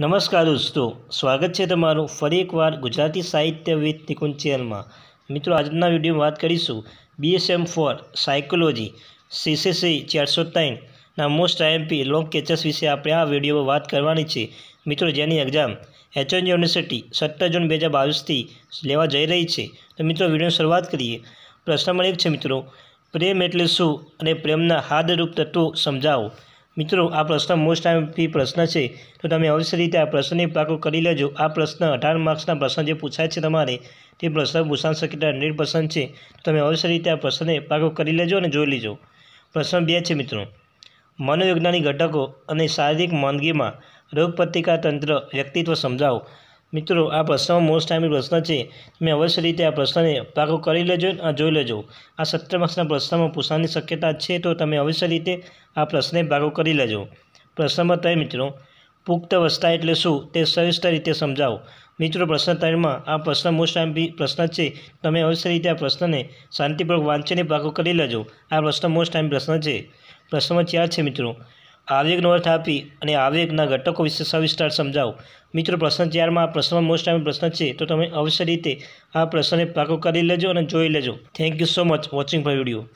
નમસ્કાર દોસ્તો સ્વાગત છે તમારું ફરી એકવાર ગુજરાતી સાહિત્ય વિથ નિકુંજ ચેનલમાં મિત્રો આજના વિડીયોમાં વાત કરીશું બીએસએમ ફોર સાયકોલોજી સીસીસી ચારસો ત્રણના મોસ્ટ આઈએમપી લોંગ કેચર્સ વિશે આપણે આ વિડીયોમાં વાત કરવાની છે મિત્રો જેની એક્ઝામ એચએન યુનિવર્સિટી સત્તર જૂન બે હજાર બાવીસથી લેવા જઈ રહી છે તો મિત્રો વિડીયો શરૂઆત કરીએ પ્રશ્ન નંબર એક છે મિત્રો પ્રેમ એટલે શું અને પ્રેમના હાર્દરૂપ તત્વો સમજાવો મિત્રો આ પ્રશ્ન મોસ્ટ ટાઈમથી પ્રશ્ન છે તો તમે અવશ્ય રીતે આ પ્રશ્નને પાકો કરી લેજો આ પ્રશ્ન અઢાર માર્ક્સના પ્રશ્ન જે પૂછાય છે તમારે તે પ્રશ્ન ભૂષણ શક્યતા હંડ્રેડ પર્સન્ટ છે તમે અવશ્ય રીતે આ પ્રશ્નને પાકો કરી લેજો અને જોઈ લેજો પ્રશ્ન બે છે મિત્રો મનોવૈજ્ઞાનિક ઘટકો અને શારીરિક માંદગીમાં રોગપ્રતિકાર તંત્ર વ્યક્તિત્વ સમજાવો મિત્રો આ પ્રશ્નમાં મોસ્ટ ટાઈમ પ્રશ્ન છે તમે અવશ્ય રીતે આ પ્રશ્નને પાકો કરી લેજો અને જોઈ લેજો આ સત્તર માર્ક્સના પ્રશ્નમાં પૂછવાની શક્યતા છે તો તમે અવશ્ય રીતે આ પ્રશ્ને ભાગો કરી લેજો પ્રશ્ન નંબર ત્રણ મિત્રો પુખ્ત અવસ્થા એટલે શું તે સવિસ્તર રીતે સમજાવો મિત્રો પ્રશ્ન ત્રણમાં આ પ્રશ્ન મોસ્ટ આઈમ્પી પ્રશ્ન છે તમે અવશ્ય રીતે આ પ્રશ્નને શાંતિપૂર્વક વાંચીને ભાગો કરી લેજો આ પ્રશ્ન મોસ્ટ ટાઈમ પ્રશ્ન છે પ્રશ્નમાં ચાર છે મિત્રો આવેગનો અર્થ આપી અને આવેગના ઘટકો વિશે સવિસ્તાર સમજાવો મિત્રો પ્રશ્ન ચારમાં આ પ્રશ્નમાં મોસ્ટ ટાઈમ પ્રશ્ન છે તો તમે અવશ્ય રીતે આ પ્રશ્નને પાકો કરી લેજો અને જોઈ લેજો thank you so much watching for video